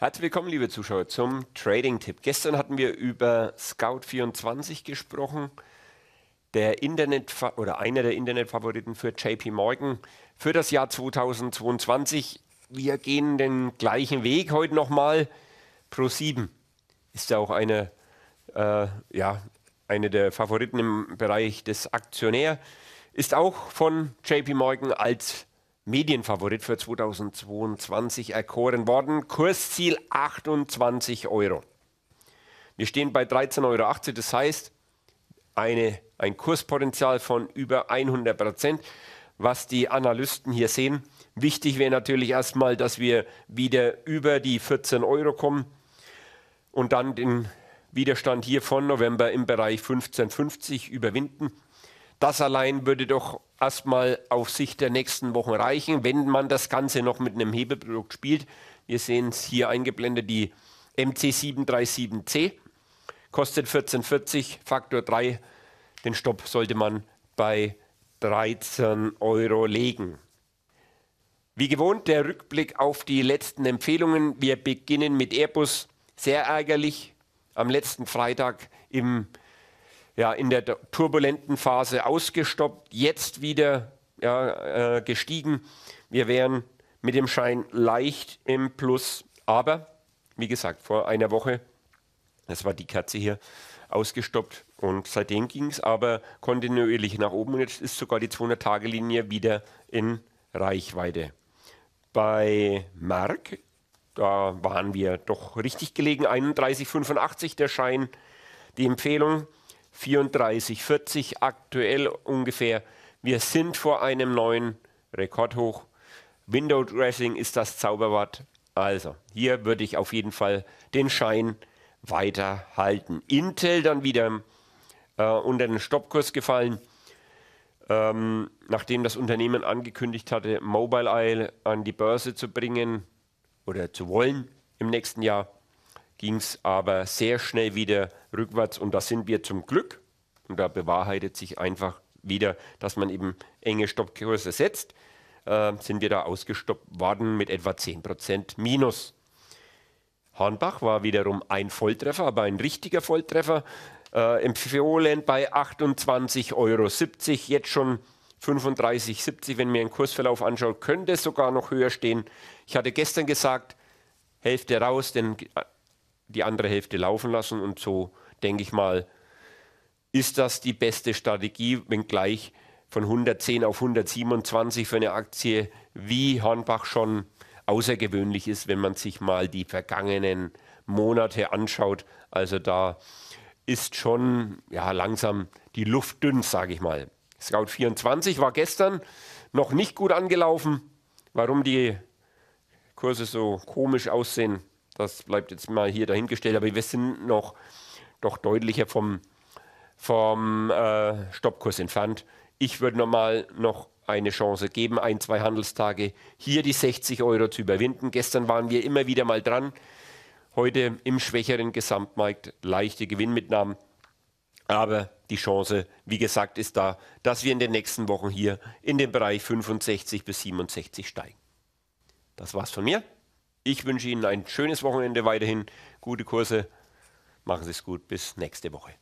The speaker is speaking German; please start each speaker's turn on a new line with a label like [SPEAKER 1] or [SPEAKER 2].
[SPEAKER 1] Herzlich willkommen, liebe Zuschauer, zum Trading-Tipp. Gestern hatten wir über Scout24 gesprochen, der Internet oder einer der Internetfavoriten für JP Morgan für das Jahr 2022. Wir gehen den gleichen Weg heute nochmal. Pro7 ist ja auch eine, äh, ja, eine der Favoriten im Bereich des Aktionär, ist auch von JP Morgan als Medienfavorit für 2022 erkoren worden. Kursziel 28 Euro. Wir stehen bei 13,80 Euro, das heißt eine, ein Kurspotenzial von über 100 Prozent, was die Analysten hier sehen. Wichtig wäre natürlich erstmal, dass wir wieder über die 14 Euro kommen und dann den Widerstand hier von November im Bereich 15,50 überwinden. Das allein würde doch erstmal auf Sicht der nächsten Wochen reichen, wenn man das Ganze noch mit einem Hebeprodukt spielt. Wir sehen es hier eingeblendet, die MC737C kostet 14,40, Faktor 3. Den Stopp sollte man bei 13 Euro legen. Wie gewohnt der Rückblick auf die letzten Empfehlungen. Wir beginnen mit Airbus. Sehr ärgerlich. Am letzten Freitag im ja, in der turbulenten Phase ausgestoppt, jetzt wieder ja, äh, gestiegen. Wir wären mit dem Schein leicht im Plus, aber wie gesagt, vor einer Woche, das war die Kerze hier, ausgestoppt und seitdem ging es aber kontinuierlich nach oben und jetzt ist sogar die 200-Tage-Linie wieder in Reichweite. Bei Mark, da waren wir doch richtig gelegen, 31,85 der Schein, die Empfehlung 34, 40 aktuell ungefähr. Wir sind vor einem neuen Rekordhoch. Window Dressing ist das Zauberwort. Also, hier würde ich auf jeden Fall den Schein weiter halten. Intel dann wieder äh, unter den Stoppkurs gefallen. Ähm, nachdem das Unternehmen angekündigt hatte, Mobile Isle an die Börse zu bringen oder zu wollen im nächsten Jahr, ging es aber sehr schnell wieder rückwärts und da sind wir zum Glück, und da bewahrheitet sich einfach wieder, dass man eben enge Stoppkurse setzt, äh, sind wir da ausgestoppt worden mit etwa 10% Minus. Hornbach war wiederum ein Volltreffer, aber ein richtiger Volltreffer. Äh, Im bei 28,70 Euro, jetzt schon 35,70, wenn mir einen Kursverlauf anschaut, könnte es sogar noch höher stehen. Ich hatte gestern gesagt, Hälfte raus, denn äh, die andere Hälfte laufen lassen. Und so denke ich mal, ist das die beste Strategie, wenngleich von 110 auf 127 für eine Aktie wie Hornbach schon außergewöhnlich ist, wenn man sich mal die vergangenen Monate anschaut. Also da ist schon ja, langsam die Luft dünn, sage ich mal. Scout 24 war gestern noch nicht gut angelaufen. Warum die Kurse so komisch aussehen, das bleibt jetzt mal hier dahingestellt, aber wir sind noch doch deutlicher vom, vom äh, Stoppkurs entfernt. Ich würde nochmal noch eine Chance geben, ein, zwei Handelstage hier die 60 Euro zu überwinden. Gestern waren wir immer wieder mal dran. Heute im schwächeren Gesamtmarkt leichte Gewinnmitnahmen. Aber die Chance, wie gesagt, ist da, dass wir in den nächsten Wochen hier in den Bereich 65 bis 67 steigen. Das war's von mir. Ich wünsche Ihnen ein schönes Wochenende weiterhin, gute Kurse, machen Sie es gut, bis nächste Woche.